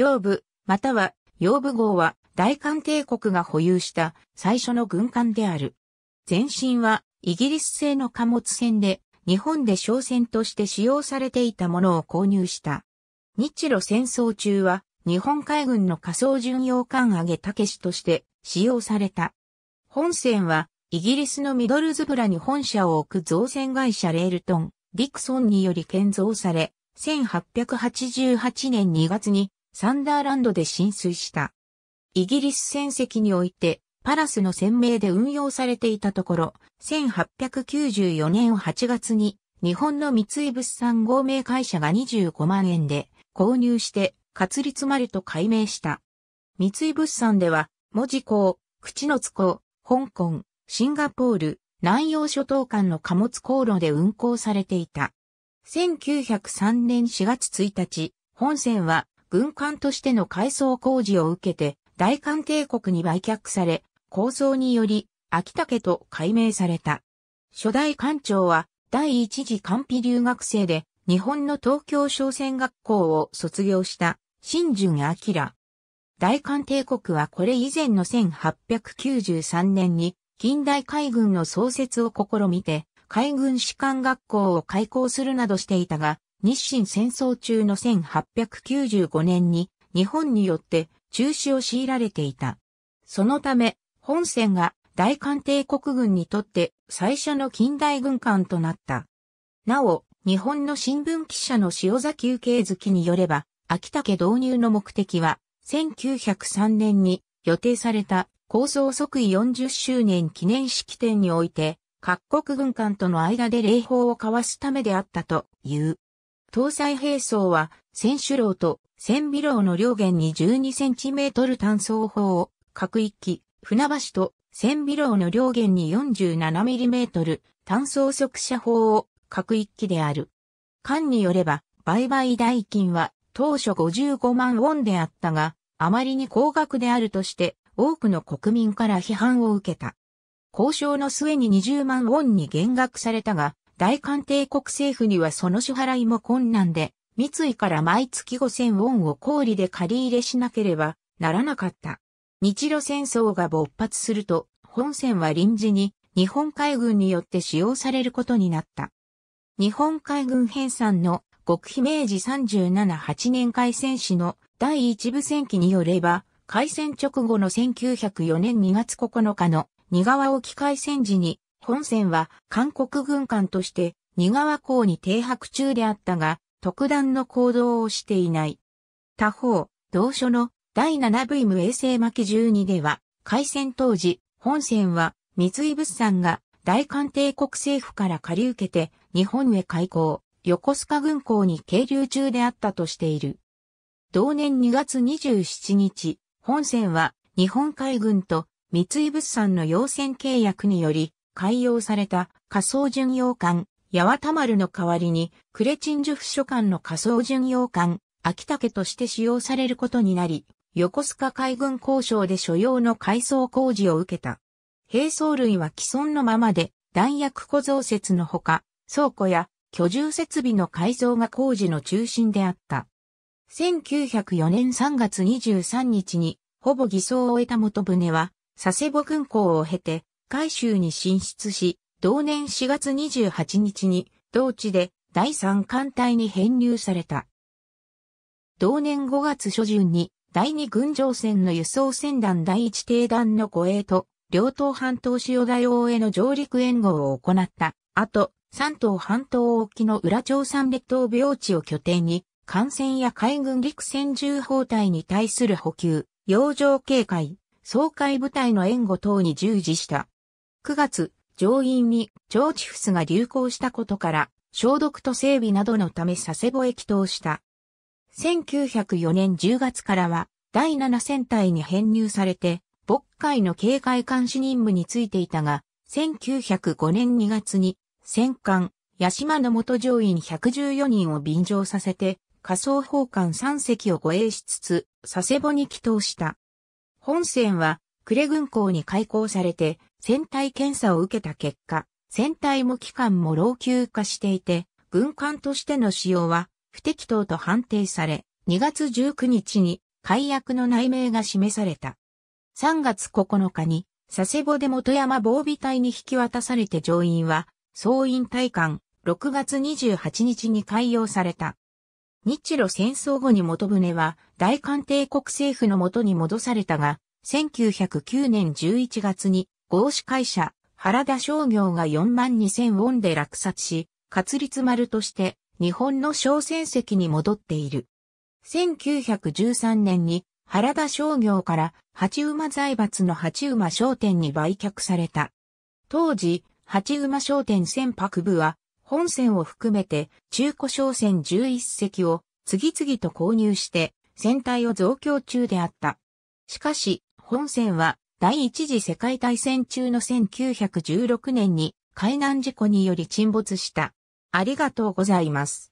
養部、または養部号は大韓帝国が保有した最初の軍艦である。前身はイギリス製の貨物船で日本で商船として使用されていたものを購入した。日露戦争中は日本海軍の仮想巡洋艦上げたけしとして使用された。本船はイギリスのミドルズブラに本社を置く造船会社レールトン、ディクソンにより建造され、1888年2月にサンダーランドで浸水した。イギリス戦績において、パラスの船名で運用されていたところ、1894年8月に日本の三井物産合名会社が25万円で購入して、詰まると改名した。三井物産では、文字港、口の津港、香港、シンガポール、南洋諸島間の貨物航路で運航されていた。1903年4月1日、本船は軍艦としての改装工事を受けて、大韓帝国に売却され、構想により、秋竹と改名された。初代艦長は、第一次艦費留学生で、日本の東京商船学校を卒業した、新淳明。大韓帝国はこれ以前の1893年に、近代海軍の創設を試みて、海軍士官学校を開校するなどしていたが、日清戦争中の1895年に日本によって中止を強いられていた。そのため、本戦が大韓帝国軍にとって最初の近代軍艦となった。なお、日本の新聞記者の塩崎受月によれば、秋竹導入の目的は、1903年に予定された構想即位40周年記念式典において、各国軍艦との間で礼法を交わすためであったという。搭載兵装は、千種楼と千尾楼の両舷に 12cm 単装砲を、各一機、船橋と千尾楼の両舷に 47mm 単装速射砲を、各一機である。官によれば、売買代金は当初55万ウォンであったが、あまりに高額であるとして、多くの国民から批判を受けた。交渉の末に20万ウォンに減額されたが、大韓帝国政府にはその支払いも困難で、三井から毎月五千ウォンを小売で借り入れしなければならなかった。日露戦争が勃発すると、本船は臨時に日本海軍によって使用されることになった。日本海軍編纂の極秘明治378年海戦史の第一部戦記によれば、海戦直後の1904年2月9日の二川沖海戦時に本船は韓国軍艦として新川港に停泊中であったが、特段の行動をしていない。他方、同書の第7部ム衛星巻12では、開戦当時、本船は三井物産が大韓帝国政府から借り受けて日本へ開港、横須賀軍港に係留中であったとしている。同年2月27日、本船は日本海軍と三井物産の要船契約により改用された仮想巡洋艦、八幡丸の代わりに、クレチンジュフ書館の仮想巡洋艦、秋竹として使用されることになり、横須賀海軍交渉で所要の改装工事を受けた。兵装類は既存のままで、弾薬庫増設のほか、倉庫や居住設備の改造が工事の中心であった。1904年3月23日に、ほぼ偽装を終えた元船は、佐世保軍港を経て、海州に進出し、同年4月28日に、同地で第三艦隊に編入された。同年5月初旬に、第二軍上船の輸送船団第一艇団の護衛と、両島半島塩大王への上陸援護を行った。後、三島半島沖の裏朝三列島病地を拠点に、艦船や海軍陸戦重砲隊に対する補給、洋上警戒、総会部隊の援護等に従事した。9月、上院に腸チフスが流行したことから、消毒と整備などのため佐世保へ帰投した。1904年10月からは、第7戦隊に編入されて、牧海の警戒監視任務についていたが、1905年2月に、戦艦、八島の元上院114人を便乗させて、仮想砲艦3隻を護衛しつつ、佐世保に帰投した。本戦は、呉軍港に開港されて、船体検査を受けた結果、船体も機関も老朽化していて、軍艦としての使用は不適当と判定され、2月19日に解約の内名が示された。3月9日に佐世保で元山防備隊に引き渡されて乗員は、総員隊官6月28日に開用された。日露戦争後に元船は大韓帝国政府のもとに戻されたが、1909年11月に合資会社原田商業が4万2000ウォンで落札し、活立丸として日本の商船籍に戻っている。1913年に原田商業から八馬財閥の八馬商店に売却された。当時、八馬商店船舶部は本船を含めて中古商船11隻を次々と購入して船体を増強中であった。しかし、本線は第一次世界大戦中の1916年に海難事故により沈没した。ありがとうございます。